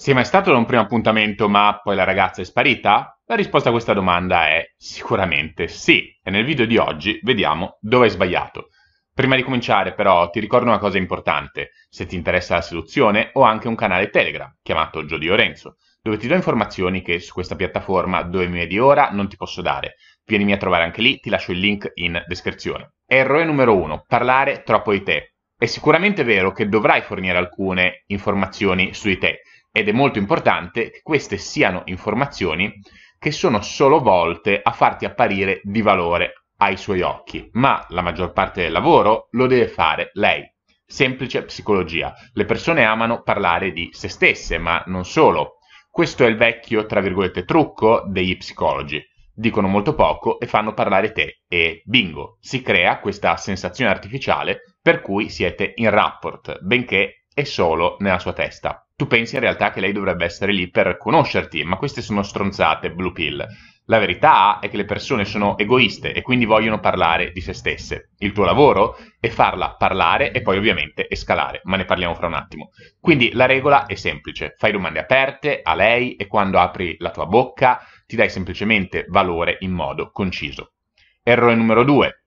Sei mai stato da un primo appuntamento, ma poi la ragazza è sparita? La risposta a questa domanda è sicuramente sì, e nel video di oggi vediamo dove hai sbagliato. Prima di cominciare però ti ricordo una cosa importante, se ti interessa la seduzione ho anche un canale Telegram chiamato Giodio Lorenzo dove ti do informazioni che su questa piattaforma dove mi vedi ora non ti posso dare. Vienimi a trovare anche lì, ti lascio il link in descrizione. Errore numero 1, parlare troppo di te. È sicuramente vero che dovrai fornire alcune informazioni su di te, ed è molto importante che queste siano informazioni che sono solo volte a farti apparire di valore ai suoi occhi, ma la maggior parte del lavoro lo deve fare lei. Semplice psicologia. Le persone amano parlare di se stesse, ma non solo. Questo è il vecchio, tra virgolette, trucco degli psicologi. Dicono molto poco e fanno parlare te e bingo, si crea questa sensazione artificiale per cui siete in rapport, benché è solo nella sua testa. Tu pensi in realtà che lei dovrebbe essere lì per conoscerti, ma queste sono stronzate, blue pill. La verità è che le persone sono egoiste e quindi vogliono parlare di se stesse. Il tuo lavoro è farla parlare e poi ovviamente escalare, ma ne parliamo fra un attimo. Quindi la regola è semplice, fai domande aperte a lei e quando apri la tua bocca ti dai semplicemente valore in modo conciso. Errore numero due,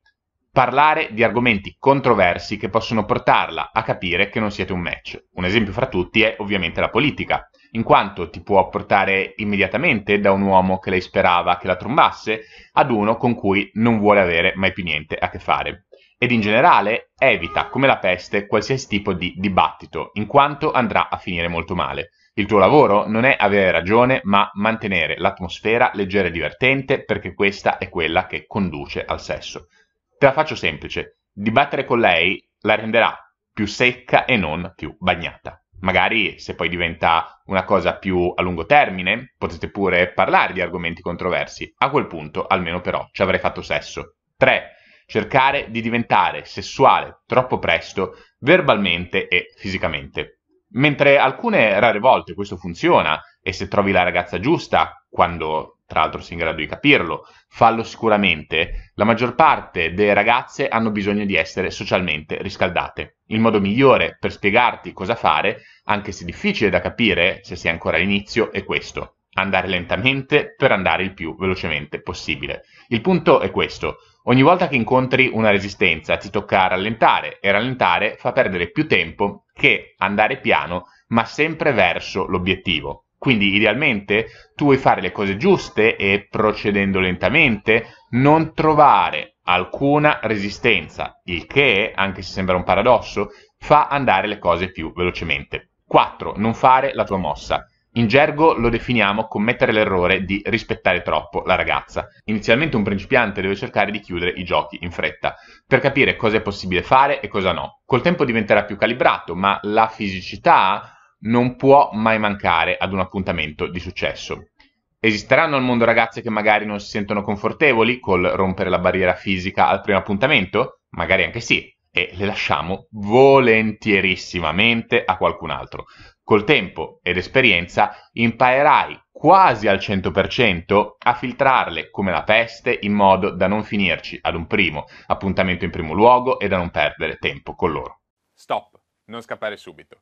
parlare di argomenti controversi che possono portarla a capire che non siete un match. Un esempio fra tutti è ovviamente la politica, in quanto ti può portare immediatamente da un uomo che lei sperava che la trombasse ad uno con cui non vuole avere mai più niente a che fare. Ed in generale evita come la peste qualsiasi tipo di dibattito, in quanto andrà a finire molto male. Il tuo lavoro non è avere ragione, ma mantenere l'atmosfera leggera e divertente, perché questa è quella che conduce al sesso. Te la faccio semplice, dibattere con lei la renderà più secca e non più bagnata. Magari se poi diventa una cosa più a lungo termine, potete pure parlare di argomenti controversi. A quel punto, almeno però, ci avrei fatto sesso. 3. Cercare di diventare sessuale troppo presto, verbalmente e fisicamente. Mentre alcune rare volte questo funziona, e se trovi la ragazza giusta, quando tra l'altro sei in grado di capirlo, fallo sicuramente, la maggior parte delle ragazze hanno bisogno di essere socialmente riscaldate. Il modo migliore per spiegarti cosa fare, anche se difficile da capire se sei ancora all'inizio, è questo. Andare lentamente per andare il più velocemente possibile. Il punto è questo. Ogni volta che incontri una resistenza ti tocca rallentare e rallentare fa perdere più tempo che andare piano ma sempre verso l'obiettivo. Quindi idealmente tu vuoi fare le cose giuste e procedendo lentamente non trovare alcuna resistenza, il che, anche se sembra un paradosso, fa andare le cose più velocemente. 4. Non fare la tua mossa. In gergo lo definiamo commettere l'errore di rispettare troppo la ragazza. Inizialmente un principiante deve cercare di chiudere i giochi in fretta, per capire cosa è possibile fare e cosa no. Col tempo diventerà più calibrato, ma la fisicità non può mai mancare ad un appuntamento di successo. Esisteranno al mondo ragazze che magari non si sentono confortevoli col rompere la barriera fisica al primo appuntamento? Magari anche sì, e le lasciamo volentierissimamente a qualcun altro. Col tempo ed esperienza imparerai quasi al 100% a filtrarle come la peste in modo da non finirci ad un primo appuntamento in primo luogo e da non perdere tempo con loro. Stop, non scappare subito.